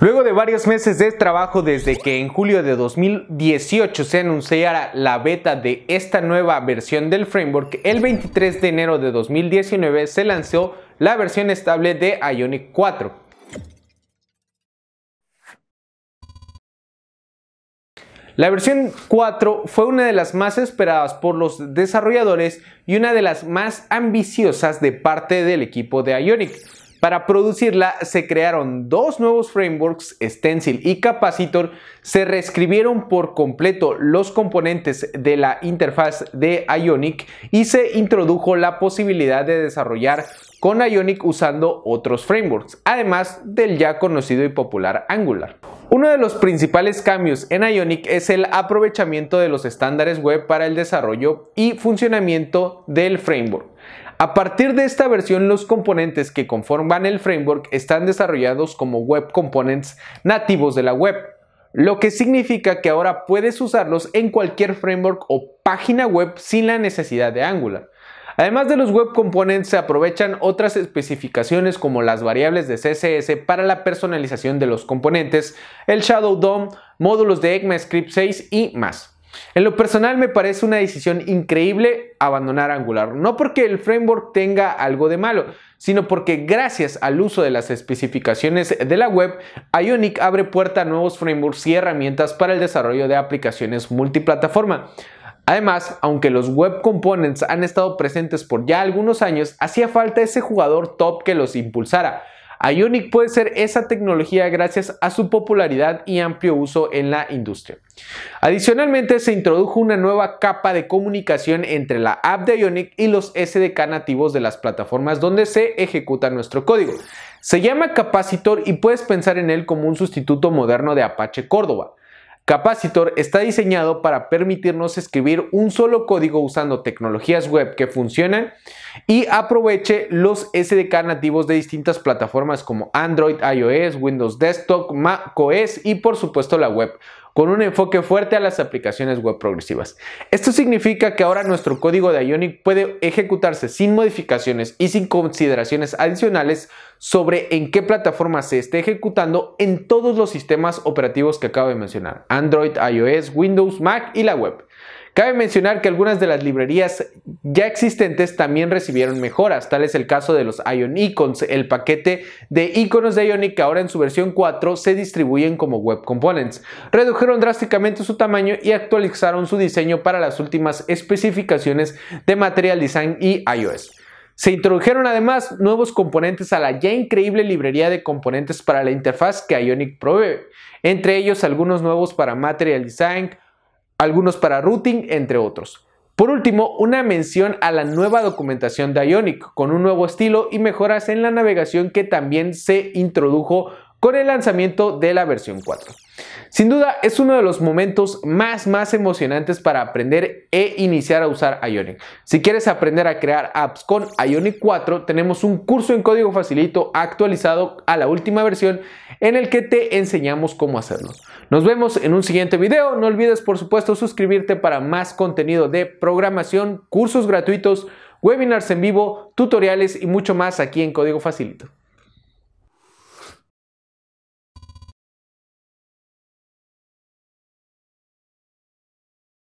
Luego de varios meses de trabajo desde que en julio de 2018 se anunciara la beta de esta nueva versión del framework, el 23 de enero de 2019 se lanzó la versión estable de Ionic 4. La versión 4 fue una de las más esperadas por los desarrolladores y una de las más ambiciosas de parte del equipo de Ionic. Para producirla se crearon dos nuevos frameworks, Stencil y Capacitor, se reescribieron por completo los componentes de la interfaz de Ionic y se introdujo la posibilidad de desarrollar con Ionic usando otros frameworks, además del ya conocido y popular Angular. Uno de los principales cambios en Ionic es el aprovechamiento de los estándares web para el desarrollo y funcionamiento del framework. A partir de esta versión, los componentes que conforman el framework están desarrollados como web components nativos de la web, lo que significa que ahora puedes usarlos en cualquier framework o página web sin la necesidad de Angular. Además de los web components, se aprovechan otras especificaciones como las variables de CSS para la personalización de los componentes, el Shadow DOM, módulos de ECMAScript 6 y más. En lo personal me parece una decisión increíble abandonar Angular, no porque el framework tenga algo de malo, sino porque gracias al uso de las especificaciones de la web, Ionic abre puerta a nuevos frameworks y herramientas para el desarrollo de aplicaciones multiplataforma. Además, aunque los Web Components han estado presentes por ya algunos años, hacía falta ese jugador top que los impulsara. Ionic puede ser esa tecnología gracias a su popularidad y amplio uso en la industria. Adicionalmente, se introdujo una nueva capa de comunicación entre la app de Ionic y los SDK nativos de las plataformas donde se ejecuta nuestro código. Se llama Capacitor y puedes pensar en él como un sustituto moderno de Apache Córdoba. Capacitor está diseñado para permitirnos escribir un solo código usando tecnologías web que funcionan y aproveche los SDK nativos de distintas plataformas como Android, iOS, Windows Desktop, macOS y por supuesto la web con un enfoque fuerte a las aplicaciones web progresivas. Esto significa que ahora nuestro código de Ionic puede ejecutarse sin modificaciones y sin consideraciones adicionales sobre en qué plataforma se esté ejecutando en todos los sistemas operativos que acabo de mencionar, Android, iOS, Windows, Mac y la web. Cabe mencionar que algunas de las librerías ya existentes también recibieron mejoras, tal es el caso de los Ion Icons. El paquete de iconos de Ionic que ahora en su versión 4 se distribuyen como Web Components. Redujeron drásticamente su tamaño y actualizaron su diseño para las últimas especificaciones de Material Design y iOS. Se introdujeron además nuevos componentes a la ya increíble librería de componentes para la interfaz que Ionic provee, entre ellos algunos nuevos para Material Design, algunos para routing, entre otros. Por último, una mención a la nueva documentación de Ionic, con un nuevo estilo y mejoras en la navegación que también se introdujo con el lanzamiento de la versión 4. Sin duda es uno de los momentos más más emocionantes para aprender e iniciar a usar Ionic. Si quieres aprender a crear apps con Ionic 4, tenemos un curso en código facilito actualizado a la última versión en el que te enseñamos cómo hacerlo. Nos vemos en un siguiente video. No olvides, por supuesto, suscribirte para más contenido de programación, cursos gratuitos, webinars en vivo, tutoriales y mucho más aquí en Código Facilito.